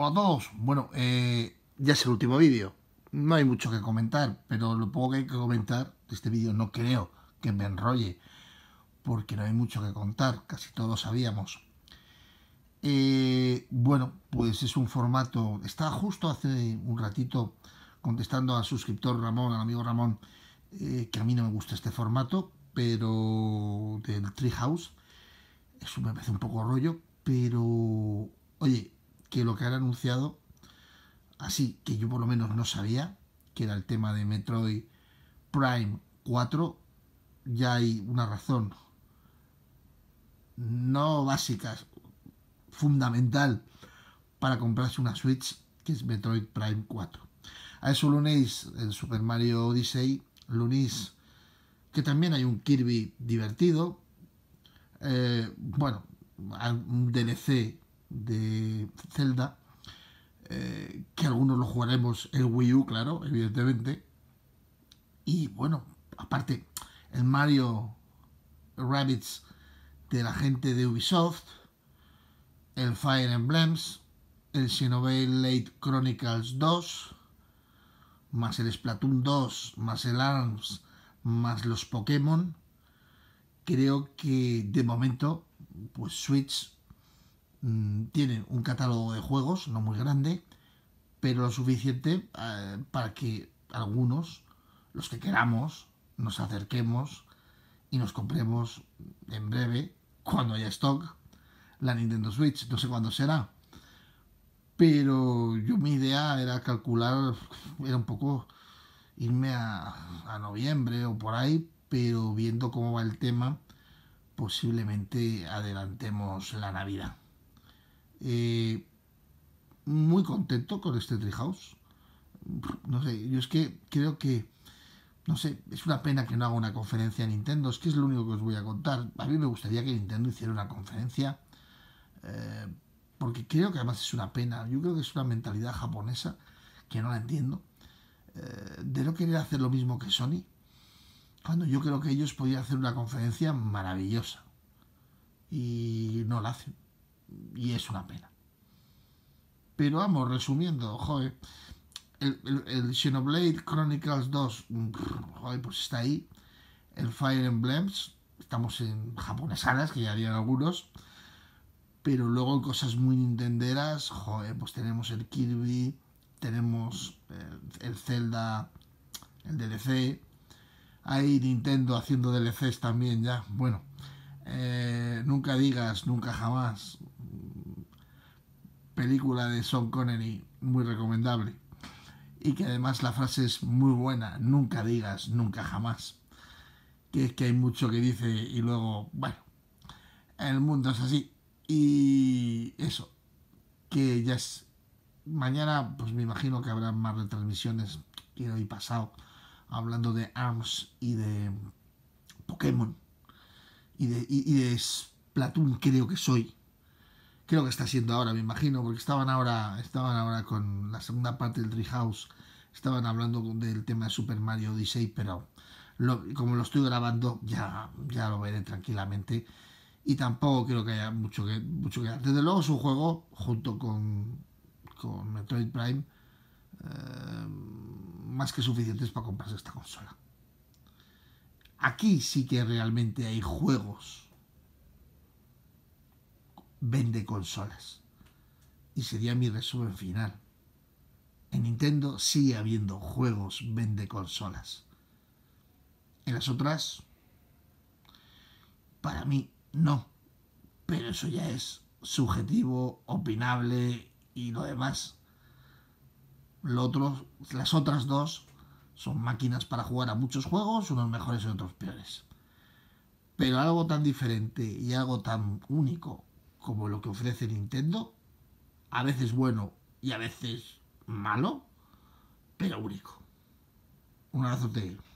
Hola a todos. Bueno, eh, ya es el último vídeo. No hay mucho que comentar, pero lo poco que hay que comentar de este vídeo no creo que me enrolle, porque no hay mucho que contar, casi todos sabíamos. Eh, bueno, pues es un formato... Estaba justo hace un ratito contestando al suscriptor Ramón, al amigo Ramón, eh, que a mí no me gusta este formato, pero del Treehouse. Eso me parece un poco rollo, pero... Oye, que lo que han anunciado, así que yo por lo menos no sabía, que era el tema de Metroid Prime 4, ya hay una razón no básica, fundamental para comprarse una Switch, que es Metroid Prime 4. A eso lo el Super Mario Odyssey, lo que también hay un Kirby divertido, eh, bueno, un DLC de Zelda, eh, que algunos lo jugaremos en Wii U, claro, evidentemente. Y bueno, aparte, el Mario Rabbits de la gente de Ubisoft, el Fire Emblems, el Xenoblade Late Chronicles 2, más el Splatoon 2, más el ARMS, más los Pokémon. Creo que de momento, pues Switch Mm, tiene tienen un catálogo de juegos, no muy grande, pero lo suficiente eh, para que algunos, los que queramos, nos acerquemos y nos compremos en breve, cuando haya stock, la Nintendo Switch. No sé cuándo será. Pero yo mi idea era calcular, era un poco irme a noviembre o por ahí, pero viendo cómo va el tema, posiblemente adelantemos la Navidad. Eh, muy contento con este Treehouse. No sé, yo es que creo que, no sé, es una pena que no haga una conferencia A Nintendo, es que es lo único que os voy a contar. A mí me gustaría que Nintendo hiciera una conferencia, eh, porque creo que además es una pena, yo creo que es una mentalidad japonesa que no la entiendo, eh, de no querer hacer lo mismo que Sony, cuando yo creo que ellos podían hacer una conferencia maravillosa y no la hacen. Y es una pena. Pero vamos, resumiendo, joder, el, el, Xenoblade Chronicles 2, mm, joder, pues está ahí. El Fire Emblems, estamos en japonesadas que ya harían algunos. Pero luego cosas muy nintenderas, joder, pues tenemos el Kirby, tenemos eh, el, Zelda, el DLC. Hay Nintendo haciendo DLCs también ya. Bueno, eh, nunca digas, nunca jamás película de Sean Connery muy recomendable. Y que además la frase es muy buena, nunca digas, nunca jamás. Que es que hay mucho que dice y luego, bueno, el mundo es así. Y eso, que ya es... Mañana, pues me imagino que habrá más retransmisiones que hoy pasado, hablando de ARMS y de Pokémon y de, y, Splatoon, creo que soy creo que está siendo ahora, me imagino, porque estaban ahora, estaban ahora con la segunda parte del Treehouse, estaban hablando del tema de Super Mario Odyssey, pero como lo estoy grabando, ya, ya lo veré tranquilamente. Y tampoco creo que haya mucho que, mucho Desde luego es un juego, junto con, con Metroid Prime, eh, más que suficientes para comprarse esta consola. Aquí sí que realmente hay juegos vende consolas. Y sería mi resumen final. En Nintendo sigue habiendo juegos vende consolas. En las otras, para mí no. Pero eso ya es subjetivo, opinable y lo demás. las otras dos son máquinas para jugar a muchos juegos, unos mejores y otros peores. Pero algo tan diferente y algo tan único como lo que ofrece Nintendo, a veces bueno y a veces malo, pero único. Un abrazo,